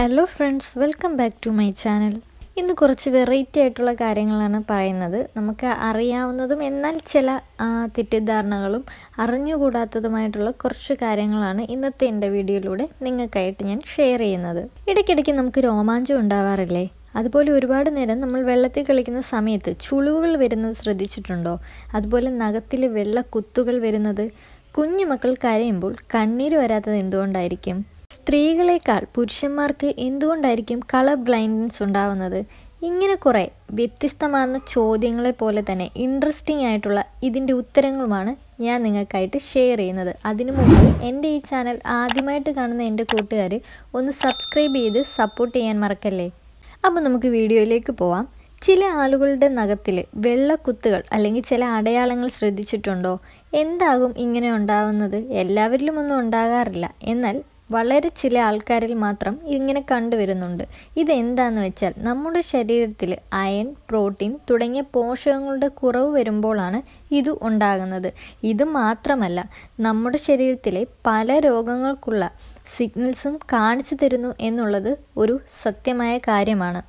hello friends welcome back to my channel ഇന്ന് കുറച്ച് variety ആയിട്ടുള്ള കാര്യങ്ങളാണ് പറയുന്നത് നമുക്ക് അറിയാവുന്നതും എന്നാൽ ചില തെറ്റിദ്ധാരണകളും അറിഞ്ഞുകൂടാത്തതുമായിട്ടുള്ള കുറച്ച് കാര്യങ്ങളാണ് ഇന്നത്തെ എൻ്റെ വീഡിയോയിലൂടെ നിങ്ങൾക്കായിട്ട് ഞാൻ ഷെയർ ചെയ്യുന്നത് ഇടയ്ക്കിടയ്ക്ക് നമുക്ക് രോമാഞ്ചം ഉണ്ടാവാറില്ലേ അതുപോലെ ഒരുപാട് നേരം നമ്മൾ വെള്ളത്തിൽ കളിക്കുന്ന സമയത്ത് ചുളിവുകൾ വരുന്നത് ശ്രദ്ധിച്ചിട്ടുണ്ടോ അതുപോലെ നഖത്തിൽ വെള്ള കുത്തുകൾ വരുന്നത് കുഞ്ഞു മക്കൾ കരയുമ്പോൾ കണ്ണീര് വരാത്തത് എന്തുകൊണ്ടായിരിക്കും സ്ത്രീകളെക്കാൾ പുരുഷന്മാർക്ക് എന്തുകൊണ്ടായിരിക്കും കളർ ബ്ലൈൻഡ്നെസ് ഉണ്ടാവുന്നത് ഇങ്ങനെ കുറേ വ്യത്യസ്തമാകുന്ന ചോദ്യങ്ങളെ പോലെ തന്നെ ഇൻട്രസ്റ്റിംഗ് ആയിട്ടുള്ള ഇതിൻ്റെ ഉത്തരങ്ങളുമാണ് ഞാൻ നിങ്ങൾക്കായിട്ട് ഷെയർ ചെയ്യുന്നത് അതിനു മുമ്പ് എൻ്റെ ഈ ചാനൽ ആദ്യമായിട്ട് കാണുന്ന എൻ്റെ കൂട്ടുകാർ ഒന്ന് സബ്സ്ക്രൈബ് ചെയ്ത് സപ്പോർട്ട് ചെയ്യാൻ മറക്കല്ലേ അപ്പോൾ നമുക്ക് വീഡിയോയിലേക്ക് പോവാം ചില ആളുകളുടെ നഖത്തിൽ വെള്ളക്കുത്തുകൾ അല്ലെങ്കിൽ ചില അടയാളങ്ങൾ ശ്രദ്ധിച്ചിട്ടുണ്ടോ എന്താകും ഇങ്ങനെ ഉണ്ടാവുന്നത് എല്ലാവരിലും ഒന്നും ഉണ്ടാകാറില്ല എന്നാൽ വളരെ ചില ആൾക്കാരിൽ മാത്രം ഇങ്ങനെ കണ്ടുവരുന്നുണ്ട് ഇതെന്താന്ന് വെച്ചാൽ നമ്മുടെ ശരീരത്തിൽ അയൺ പ്രോട്ടീൻ തുടങ്ങിയ പോഷകങ്ങളുടെ കുറവ് വരുമ്പോഴാണ് ഇത് ഉണ്ടാകുന്നത് ഇത് മാത്രമല്ല നമ്മുടെ ശരീരത്തിലെ പല രോഗങ്ങൾക്കുള്ള സിഗ്നൽസും കാണിച്ചു തരുന്നു എന്നുള്ളത് ഒരു സത്യമായ കാര്യമാണ്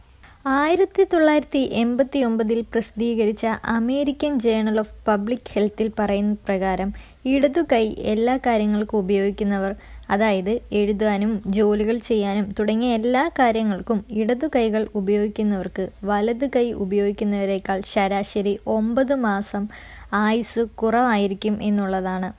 ആയിരത്തി തൊള്ളായിരത്തി എൺപത്തി ഒമ്പതിൽ പ്രസിദ്ധീകരിച്ച അമേരിക്കൻ ജേണൽ ഓഫ് പബ്ലിക് ഹെൽത്തിൽ പറയുന്ന പ്രകാരം ഇടതു കൈ എല്ലാ കാര്യങ്ങൾക്കും ഉപയോഗിക്കുന്നവർ അതായത് എഴുതാനും ജോലികൾ ചെയ്യാനും തുടങ്ങിയ എല്ലാ കാര്യങ്ങൾക്കും ഇടതു കൈകൾ ഉപയോഗിക്കുന്നവർക്ക് വലത് കൈ ഉപയോഗിക്കുന്നവരെക്കാൾ ശരാശരി ഒമ്പത് മാസം ആയുസ് കുറവായിരിക്കും എന്നുള്ളതാണ്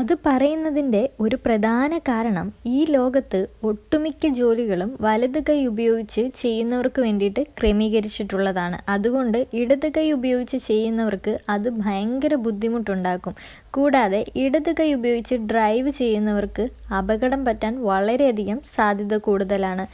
അത് പറയുന്നതിൻ്റെ ഒരു പ്രധാന കാരണം ഈ ലോകത്ത് ഒട്ടുമിക്ക ജോലികളും വലത് കൈ ഉപയോഗിച്ച് ചെയ്യുന്നവർക്ക് വേണ്ടിയിട്ട് ക്രമീകരിച്ചിട്ടുള്ളതാണ് അതുകൊണ്ട് ഇടത് കൈ ഉപയോഗിച്ച് ചെയ്യുന്നവർക്ക് അത് ഭയങ്കര ബുദ്ധിമുട്ടുണ്ടാക്കും കൂടാതെ ഇടത് കൈ ഉപയോഗിച്ച് ഡ്രൈവ് ചെയ്യുന്നവർക്ക് അപകടം പറ്റാൻ വളരെയധികം സാധ്യത കൂടുതലാണ്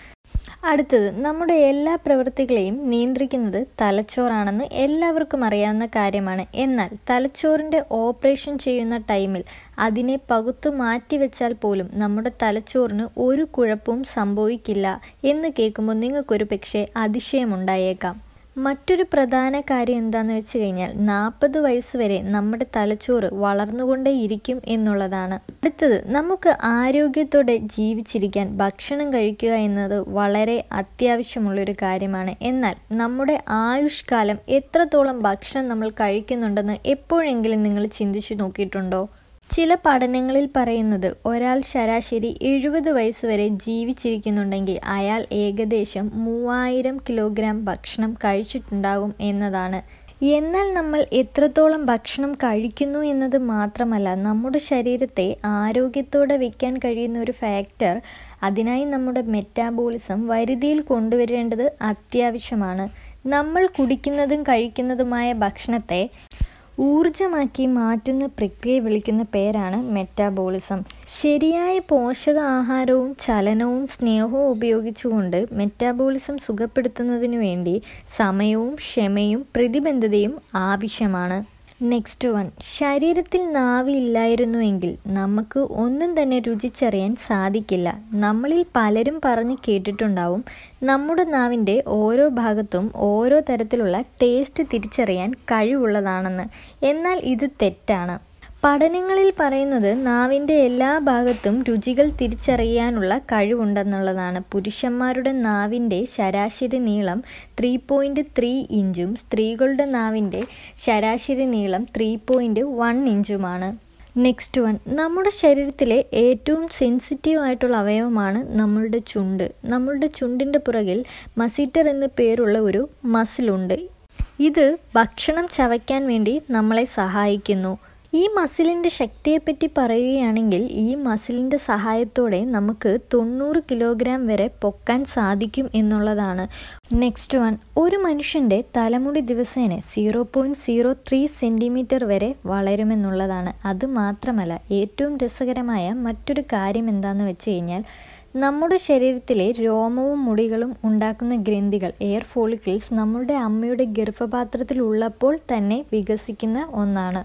അടുത്തത് നമ്മുടെ എല്ലാ പ്രവൃത്തികളെയും നിയന്ത്രിക്കുന്നത് തലച്ചോറാണെന്ന് എല്ലാവർക്കും അറിയാവുന്ന കാര്യമാണ് എന്നാൽ തലച്ചോറിൻ്റെ ഓപ്പറേഷൻ ചെയ്യുന്ന ടൈമിൽ അതിനെ പകുത്തു മാറ്റിവെച്ചാൽ പോലും നമ്മുടെ തലച്ചോറിന് ഒരു കുഴപ്പവും സംഭവിക്കില്ല എന്ന് കേൾക്കുമ്പോൾ നിങ്ങൾക്കൊരു പക്ഷേ അതിശയമുണ്ടായേക്കാം മറ്റൊരു പ്രധാന കാര്യം എന്താണെന്ന് വെച്ച് കഴിഞ്ഞാൽ നാൽപ്പത് വയസ്സുവരെ നമ്മുടെ തലച്ചോറ് വളർന്നുകൊണ്ടേയിരിക്കും എന്നുള്ളതാണ് അടുത്തത് നമുക്ക് ആരോഗ്യത്തോടെ ജീവിച്ചിരിക്കാൻ ഭക്ഷണം കഴിക്കുക എന്നത് വളരെ അത്യാവശ്യമുള്ളൊരു കാര്യമാണ് എന്നാൽ നമ്മുടെ ആയുഷ്കാലം എത്രത്തോളം ഭക്ഷണം നമ്മൾ കഴിക്കുന്നുണ്ടെന്ന് എപ്പോഴെങ്കിലും നിങ്ങൾ ചിന്തിച്ചു നോക്കിയിട്ടുണ്ടോ ചില പഠനങ്ങളിൽ പറയുന്നത് ഒരാൾ ശരാശരി എഴുപത് വയസ്സുവരെ ജീവിച്ചിരിക്കുന്നുണ്ടെങ്കിൽ അയാൾ ഏകദേശം മൂവായിരം കിലോഗ്രാം ഭക്ഷണം കഴിച്ചിട്ടുണ്ടാകും എന്നതാണ് എന്നാൽ നമ്മൾ എത്രത്തോളം ഭക്ഷണം കഴിക്കുന്നു എന്നത് മാത്രമല്ല നമ്മുടെ ശരീരത്തെ ആരോഗ്യത്തോടെ വയ്ക്കാൻ കഴിയുന്ന ഒരു ഫാക്ടർ അതിനായി നമ്മുടെ മെറ്റാബോളിസം വരുതിയിൽ കൊണ്ടുവരേണ്ടത് അത്യാവശ്യമാണ് നമ്മൾ കുടിക്കുന്നതും കഴിക്കുന്നതുമായ ഭക്ഷണത്തെ ഊർജമാക്കി മാറ്റുന്ന പ്രക്രിയ വിളിക്കുന്ന പേരാണ് മെറ്റാബോളിസം ശരിയായ പോഷകാഹാരവും ചലനവും സ്നേഹവും ഉപയോഗിച്ചുകൊണ്ട് മെറ്റാബോളിസം സുഖപ്പെടുത്തുന്നതിനു വേണ്ടി സമയവും ക്ഷമയും പ്രതിബന്ധതയും ആവശ്യമാണ് നെക്സ്റ്റ് വൺ ശരീരത്തിൽ നാവി ഇല്ലായിരുന്നുവെങ്കിൽ നമുക്ക് ഒന്നും തന്നെ രുചിച്ചറിയാൻ സാധിക്കില്ല നമ്മളിൽ പലരും പറഞ്ഞ് കേട്ടിട്ടുണ്ടാവും നമ്മുടെ നാവിൻ്റെ ഓരോ ഭാഗത്തും ഓരോ തരത്തിലുള്ള ടേസ്റ്റ് തിരിച്ചറിയാൻ കഴിവുള്ളതാണെന്ന് എന്നാൽ ഇത് തെറ്റാണ് പഠനങ്ങളിൽ പറയുന്നത് നാവിൻ്റെ എല്ലാ ഭാഗത്തും രുചികൾ തിരിച്ചറിയാനുള്ള കഴിവുണ്ടെന്നുള്ളതാണ് പുരുഷന്മാരുടെ നാവിൻ്റെ ശരാശരി നീളം ത്രീ പോയിൻറ്റ് ത്രീ ഇഞ്ചും സ്ത്രീകളുടെ നാവിൻ്റെ ശരാശരി നീളം ത്രീ പോയിൻറ്റ് വൺ ഇഞ്ചുമാണ് നെക്സ്റ്റ് വൺ നമ്മുടെ ശരീരത്തിലെ ഏറ്റവും സെൻസിറ്റീവ് ആയിട്ടുള്ള അവയവമാണ് നമ്മളുടെ ചുണ്ട് നമ്മളുടെ ചുണ്ടിൻ്റെ പുറകിൽ മസിറ്റർ എന്ന് പേരുള്ള ഒരു മസിലുണ്ട് ഇത് ഭക്ഷണം ചവയ്ക്കാൻ വേണ്ടി നമ്മളെ സഹായിക്കുന്നു ഈ മസിലിൻ്റെ ശക്തിയെപ്പറ്റി പറയുകയാണെങ്കിൽ ഈ മസിലിൻ്റെ സഹായത്തോടെ നമുക്ക് തൊണ്ണൂറ് കിലോഗ്രാം വരെ പൊക്കാൻ സാധിക്കും എന്നുള്ളതാണ് നെക്സ്റ്റ് വൺ ഒരു മനുഷ്യൻ്റെ തലമുടി ദിവസേന zero point zero three centimetre വരെ വളരുമെന്നുള്ളതാണ് അത് മാത്രമല്ല ഏറ്റവും രസകരമായ മറ്റൊരു കാര്യം എന്താണെന്ന് വെച്ച് കഴിഞ്ഞാൽ നമ്മുടെ ശരീരത്തിലെ രോമവും മുടികളും ഉണ്ടാക്കുന്ന ഗ്രന്ഥികൾ എയർ ഫോളിക്കിൾസ് നമ്മുടെ അമ്മയുടെ ഗർഭപാത്രത്തിലുള്ളപ്പോൾ തന്നെ വികസിക്കുന്ന ഒന്നാണ്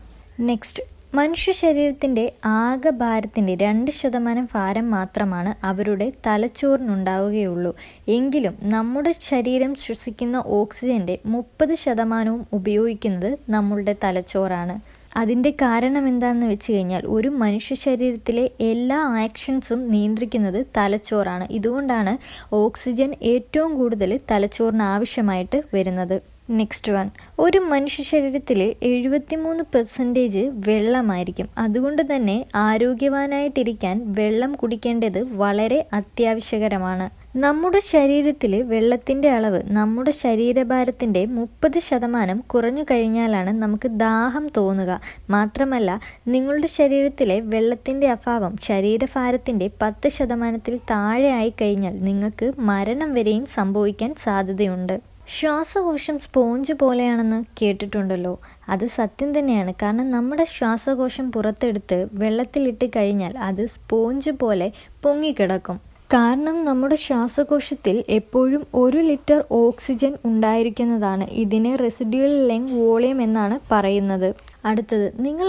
നെക്സ്റ്റ് മനുഷ്യ ശരീരത്തിൻ്റെ ആകെ ഭാരത്തിൻ്റെ രണ്ട് ശതമാനം ഭാരം മാത്രമാണ് അവരുടെ തലച്ചോറിനുണ്ടാവുകയുള്ളൂ എങ്കിലും നമ്മുടെ ശരീരം ശ്വസിക്കുന്ന ഓക്സിജൻ്റെ മുപ്പത് ശതമാനവും ഉപയോഗിക്കുന്നത് നമ്മളുടെ തലച്ചോറാണ് അതിൻ്റെ കാരണം എന്താണെന്ന് വെച്ച് കഴിഞ്ഞാൽ ഒരു മനുഷ്യ ശരീരത്തിലെ എല്ലാ ആക്ഷൻസും നിയന്ത്രിക്കുന്നത് തലച്ചോറാണ് ഇതുകൊണ്ടാണ് ഓക്സിജൻ ഏറ്റവും കൂടുതൽ തലച്ചോറിന് ആവശ്യമായിട്ട് വരുന്നത് നെക്സ്റ്റ് വൺ ഒരു മനുഷ്യ ശരീരത്തിൽ എഴുപത്തിമൂന്ന് പെർസെൻറ്റേജ് വെള്ളമായിരിക്കും അതുകൊണ്ട് തന്നെ ആരോഗ്യവാനായിട്ടിരിക്കാൻ വെള്ളം കുടിക്കേണ്ടത് വളരെ അത്യാവശ്യകരമാണ് നമ്മുടെ ശരീരത്തിൽ വെള്ളത്തിൻ്റെ അളവ് നമ്മുടെ ശരീരഭാരത്തിൻ്റെ മുപ്പത് ശതമാനം കുറഞ്ഞു കഴിഞ്ഞാലാണ് നമുക്ക് ദാഹം തോന്നുക മാത്രമല്ല നിങ്ങളുടെ ശരീരത്തിലെ വെള്ളത്തിൻ്റെ അഭാവം ശരീരഭാരത്തിൻ്റെ പത്ത് ശതമാനത്തിൽ താഴെ ആയിക്കഴിഞ്ഞാൽ കഴിഞ്ഞാൽ നിങ്ങൾക്ക് മരണം വരെയും സംഭവിക്കാൻ സാധ്യതയുണ്ട് ശ്വാസകോശം സ്പോഞ്ച് പോലെയാണെന്ന് കേട്ടിട്ടുണ്ടല്ലോ അത് സത്യം തന്നെയാണ് കാരണം നമ്മുടെ ശ്വാസകോശം പുറത്തെടുത്ത് വെള്ളത്തിലിട്ട് കഴിഞ്ഞാൽ അത് സ്പോഞ്ച് പോലെ പൊങ്ങിക്കിടക്കും കാരണം നമ്മുടെ ശ്വാസകോശത്തിൽ എപ്പോഴും ഒരു ലിറ്റർ ഓക്സിജൻ ഉണ്ടായിരിക്കുന്നതാണ് ഇതിനെ റെസിഡ്യൂൽ ലെങ് വോളിയം എന്നാണ് പറയുന്നത് അടുത്തത് നിങ്ങൾ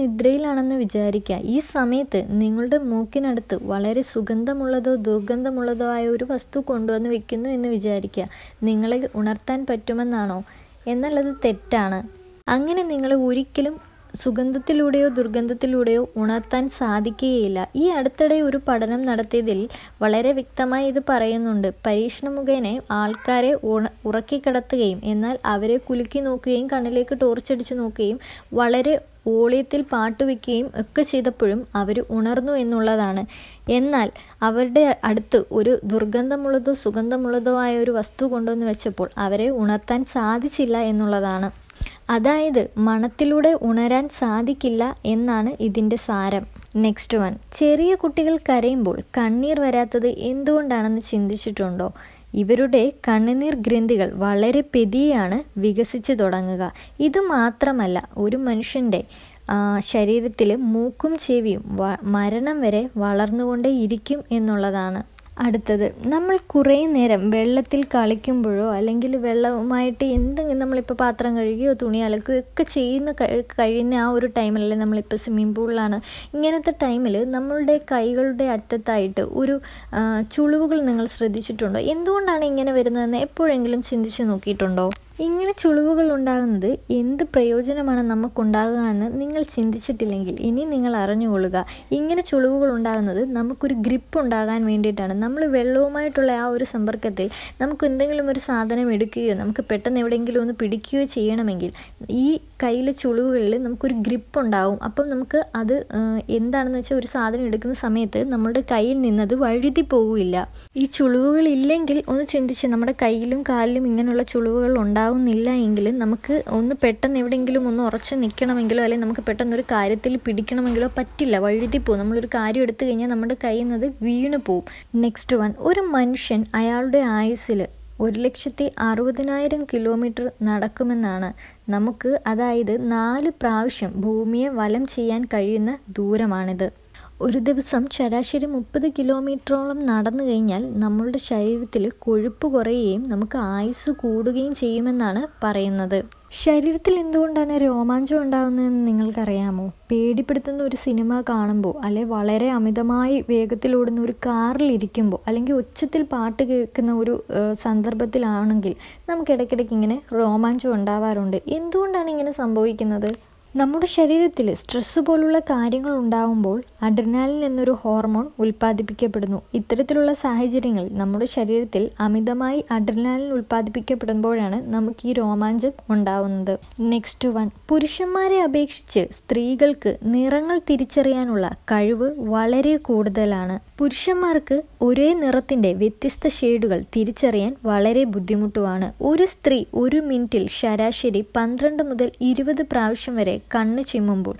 നിദ്രയിലാണെന്ന് വിചാരിക്കുക ഈ സമയത്ത് നിങ്ങളുടെ മൂക്കിനടുത്ത് വളരെ സുഗന്ധമുള്ളതോ ദുർഗന്ധമുള്ളതോ ആയ ഒരു വസ്തു കൊണ്ടുവന്ന് വെക്കുന്നു എന്ന് വിചാരിക്കുക നിങ്ങളെ ഉണർത്താൻ പറ്റുമെന്നാണോ എന്നാൽ അത് തെറ്റാണ് അങ്ങനെ നിങ്ങൾ ഒരിക്കലും സുഗന്ധത്തിലൂടെയോ ദുർഗന്ധത്തിലൂടെയോ ഉണർത്താൻ സാധിക്കുകയില്ല ഈ അടുത്തിടെ ഒരു പഠനം നടത്തിയതിൽ വളരെ വ്യക്തമായി ഇത് പറയുന്നുണ്ട് പരീക്ഷണ മുഖേന ആൾക്കാരെ ഉണ ഉറക്കിക്കിടത്തുകയും എന്നാൽ അവരെ കുലുക്കി നോക്കുകയും കണ്ണിലേക്ക് ടോർച്ചടിച്ച് നോക്കുകയും വളരെ ഓളിയത്തിൽ പാട്ടുവെക്കുകയും ഒക്കെ ചെയ്തപ്പോഴും അവർ ഉണർന്നു എന്നുള്ളതാണ് എന്നാൽ അവരുടെ അടുത്ത് ഒരു ദുർഗന്ധമുള്ളതോ സുഗന്ധമുള്ളതോ ആയ ഒരു വസ്തു കൊണ്ടുവന്ന് വെച്ചപ്പോൾ അവരെ ഉണർത്താൻ സാധിച്ചില്ല എന്നുള്ളതാണ് അതായത് മണത്തിലൂടെ ഉണരാൻ സാധിക്കില്ല എന്നാണ് ഇതിൻ്റെ സാരം നെക്സ്റ്റ് വൺ ചെറിയ കുട്ടികൾ കരയുമ്പോൾ കണ്ണീർ വരാത്തത് എന്തുകൊണ്ടാണെന്ന് ചിന്തിച്ചിട്ടുണ്ടോ ഇവരുടെ കണ്ണുനീർ ഗ്രന്ഥികൾ വളരെ പെതിയാണ് വികസിച്ചു തുടങ്ങുക ഇത് മാത്രമല്ല ഒരു മനുഷ്യൻ്റെ ശരീരത്തിൽ മൂക്കും ചെവിയും മരണം വരെ വളർന്നുകൊണ്ടേയിരിക്കും എന്നുള്ളതാണ് അടുത്തത് നമ്മൾ കുറേ നേരം വെള്ളത്തിൽ കളിക്കുമ്പോഴോ അല്ലെങ്കിൽ വെള്ളവുമായിട്ട് എന്തെങ്കിലും നമ്മളിപ്പോൾ പാത്രം കഴുകിയോ തുണി അലക്കുകയോ ഒക്കെ ചെയ്യുന്ന കഴിയുന്ന ആ ഒരു ടൈമിലല്ലേ നമ്മളിപ്പോൾ സ്വിമ്മിംഗ് പൂളിലാണ് ഇങ്ങനത്തെ ടൈമിൽ നമ്മളുടെ കൈകളുടെ അറ്റത്തായിട്ട് ഒരു ചുളിവുകൾ നിങ്ങൾ ശ്രദ്ധിച്ചിട്ടുണ്ടോ എന്തുകൊണ്ടാണ് ഇങ്ങനെ വരുന്നതെന്ന് എപ്പോഴെങ്കിലും ചിന്തിച്ച് നോക്കിയിട്ടുണ്ടോ ഇങ്ങനെ ചുളിവുകൾ ഉണ്ടാകുന്നത് എന്ത് പ്രയോജനമാണ് നമുക്കുണ്ടാകുക എന്ന് നിങ്ങൾ ചിന്തിച്ചിട്ടില്ലെങ്കിൽ ഇനി നിങ്ങൾ അറിഞ്ഞുകൊള്ളുക ഇങ്ങനെ ചുളിവുകൾ ഉണ്ടാകുന്നത് നമുക്കൊരു ഗ്രിപ്പ് ഉണ്ടാകാൻ വേണ്ടിയിട്ടാണ് നമ്മൾ വെള്ളവുമായിട്ടുള്ള ആ ഒരു സമ്പർക്കത്തിൽ നമുക്ക് എന്തെങ്കിലും ഒരു സാധനം എടുക്കുകയോ നമുക്ക് പെട്ടെന്ന് എവിടെയെങ്കിലും ഒന്ന് പിടിക്കുകയോ ചെയ്യണമെങ്കിൽ ഈ കയ്യിലെ ചുളിവുകളിൽ നമുക്കൊരു ഗ്രിപ്പ് ഉണ്ടാവും അപ്പം നമുക്ക് അത് എന്താണെന്ന് വെച്ചാൽ ഒരു സാധനം എടുക്കുന്ന സമയത്ത് നമ്മുടെ കയ്യിൽ നിന്നത് വഴുതി പോകില്ല ഈ ചുളിവുകൾ ഇല്ലെങ്കിൽ ഒന്ന് ചിന്തിച്ച് നമ്മുടെ കയ്യിലും കാലിലും ഇങ്ങനെയുള്ള ചുളിവുകൾ ഉണ്ടാകും ഉണ്ടാവുന്നില്ല എങ്കിൽ നമുക്ക് ഒന്ന് പെട്ടെന്ന് എവിടെയെങ്കിലും ഒന്ന് ഉറച്ച് നിൽക്കണമെങ്കിലോ അല്ലെങ്കിൽ നമുക്ക് പെട്ടെന്ന് ഒരു കാര്യത്തിൽ പിടിക്കണമെങ്കിലോ പറ്റില്ല വഴുതി പോകും നമ്മളൊരു കാര്യം എടുത്തു കഴിഞ്ഞാൽ നമ്മുടെ കയ്യിൽ നിന്ന് വീണ് പോവും നെക്സ്റ്റ് വൺ ഒരു മനുഷ്യൻ അയാളുടെ ആയുസ്സിൽ ഒരു ലക്ഷത്തി അറുപതിനായിരം കിലോമീറ്റർ നടക്കുമെന്നാണ് നമുക്ക് അതായത് നാല് പ്രാവശ്യം ഭൂമിയെ വലം ചെയ്യാൻ കഴിയുന്ന ദൂരമാണിത് ഒരു ദിവസം ശരാശരി മുപ്പത് കിലോമീറ്ററോളം നടന്നു കഴിഞ്ഞാൽ നമ്മളുടെ ശരീരത്തിൽ കൊഴുപ്പ് കുറയുകയും നമുക്ക് ആയുസ് കൂടുകയും ചെയ്യുമെന്നാണ് പറയുന്നത് ശരീരത്തിൽ എന്തുകൊണ്ടാണ് രോമാഞ്ചം ഉണ്ടാകുന്നതെന്ന് നിങ്ങൾക്കറിയാമോ പേടിപ്പെടുത്തുന്ന ഒരു സിനിമ കാണുമ്പോൾ അല്ലെ വളരെ അമിതമായി വേഗത്തിലോടുന്ന ഒരു കാറിൽ ഇരിക്കുമ്പോൾ അല്ലെങ്കിൽ ഉച്ചത്തിൽ പാട്ട് കേൾക്കുന്ന ഒരു സന്ദർഭത്തിലാണെങ്കിൽ നമുക്ക് ഇടയ്ക്കിടയ്ക്ക് ഇങ്ങനെ രോമാഞ്ചം ഉണ്ടാവാറുണ്ട് എന്തുകൊണ്ടാണ് ഇങ്ങനെ സംഭവിക്കുന്നത് നമ്മുടെ ശരീരത്തിൽ സ്ട്രെസ് പോലുള്ള കാര്യങ്ങൾ ഉണ്ടാവുമ്പോൾ അഡ്രിനാലിൻ എന്നൊരു ഹോർമോൺ ഉൽപ്പാദിപ്പിക്കപ്പെടുന്നു ഇത്തരത്തിലുള്ള സാഹചര്യങ്ങൾ നമ്മുടെ ശരീരത്തിൽ അമിതമായി അഡ്രിനാലിൻ ഉൽപ്പാദിപ്പിക്കപ്പെടുമ്പോഴാണ് നമുക്ക് ഈ രോമാഞ്ചം ഉണ്ടാവുന്നത് നെക്സ്റ്റ് വൺ പുരുഷന്മാരെ അപേക്ഷിച്ച് സ്ത്രീകൾക്ക് നിറങ്ങൾ തിരിച്ചറിയാനുള്ള കഴിവ് വളരെ കൂടുതലാണ് പുരുഷന്മാർക്ക് ഒരേ നിറത്തിൻ്റെ വ്യത്യസ്ത ഷെയ്ഡുകൾ തിരിച്ചറിയാൻ വളരെ ബുദ്ധിമുട്ടുമാണ് ഒരു സ്ത്രീ ഒരു മിനിറ്റിൽ ശരാശരി പന്ത്രണ്ട് മുതൽ ഇരുപത് പ്രാവശ്യം വരെ കണ്ണ് ചിമ്മുമ്പോൾ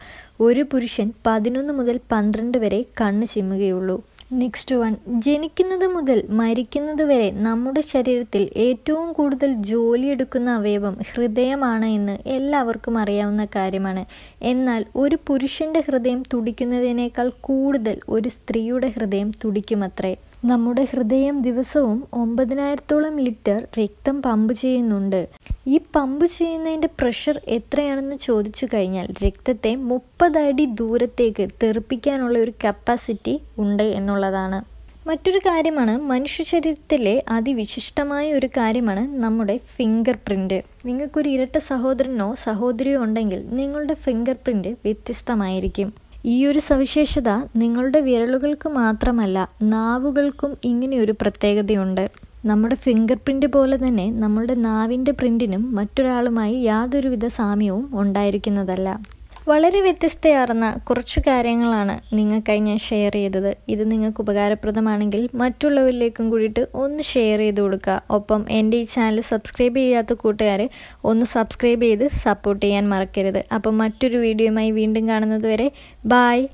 ഒരു പുരുഷൻ പതിനൊന്ന് മുതൽ പന്ത്രണ്ട് വരെ കണ്ണ് ചിമ്മുകയുള്ളൂ നെക്സ്റ്റ് വൺ ജനിക്കുന്നത് മുതൽ മരിക്കുന്നത് വരെ നമ്മുടെ ശരീരത്തിൽ ഏറ്റവും കൂടുതൽ ജോലിയെടുക്കുന്ന അവയവം ഹൃദയമാണ് എന്ന് എല്ലാവർക്കും അറിയാവുന്ന കാര്യമാണ് എന്നാൽ ഒരു പുരുഷൻ്റെ ഹൃദയം തുടിക്കുന്നതിനേക്കാൾ കൂടുതൽ ഒരു സ്ത്രീയുടെ ഹൃദയം തുടിക്കുമത്രേ നമ്മുടെ ഹൃദയം ദിവസവും ഒമ്പതിനായിരത്തോളം ലിറ്റർ രക്തം പമ്പ് ചെയ്യുന്നുണ്ട് ഈ പമ്പ് ചെയ്യുന്നതിൻ്റെ പ്രഷർ എത്രയാണെന്ന് ചോദിച്ചു കഴിഞ്ഞാൽ രക്തത്തെ മുപ്പതടി ദൂരത്തേക്ക് തെറിപ്പിക്കാനുള്ള ഒരു കപ്പാസിറ്റി ഉണ്ട് എന്നുള്ളതാണ് മറ്റൊരു കാര്യമാണ് മനുഷ്യ ശരീരത്തിലെ അതിവിശിഷ്ടമായ ഒരു കാര്യമാണ് നമ്മുടെ ഫിംഗർ പ്രിൻ്റ് നിങ്ങൾക്കൊരു ഇരട്ട സഹോദരനോ സഹോദരിയോ ഉണ്ടെങ്കിൽ നിങ്ങളുടെ ഫിംഗർ പ്രിൻ്റ് വ്യത്യസ്തമായിരിക്കും ഈ ഒരു സവിശേഷത നിങ്ങളുടെ വിരലുകൾക്ക് മാത്രമല്ല നാവുകൾക്കും ഇങ്ങനെയൊരു പ്രത്യേകതയുണ്ട് നമ്മുടെ ഫിംഗർ പ്രിൻ്റ് പോലെ തന്നെ നമ്മുടെ നാവിൻ്റെ പ്രിൻറ്റിനും മറ്റൊരാളുമായി യാതൊരുവിധ സാമ്യവും ഉണ്ടായിരിക്കുന്നതല്ല വളരെ വ്യത്യസ്തയാർന്ന കുറച്ച് കാര്യങ്ങളാണ് നിങ്ങൾക്കായി ഞാൻ ഷെയർ ചെയ്തത് ഇത് നിങ്ങൾക്ക് ഉപകാരപ്രദമാണെങ്കിൽ മറ്റുള്ളവരിലേക്കും കൂടിയിട്ട് ഒന്ന് ഷെയർ ചെയ്ത് കൊടുക്കുക ഒപ്പം എൻ്റെ ഈ ചാനൽ സബ്സ്ക്രൈബ് ചെയ്യാത്ത കൂട്ടുകാർ ഒന്ന് സബ്സ്ക്രൈബ് ചെയ്ത് സപ്പോർട്ട് ചെയ്യാൻ മറക്കരുത് അപ്പം മറ്റൊരു വീഡിയോയുമായി വീണ്ടും കാണുന്നത് വരെ ബായ്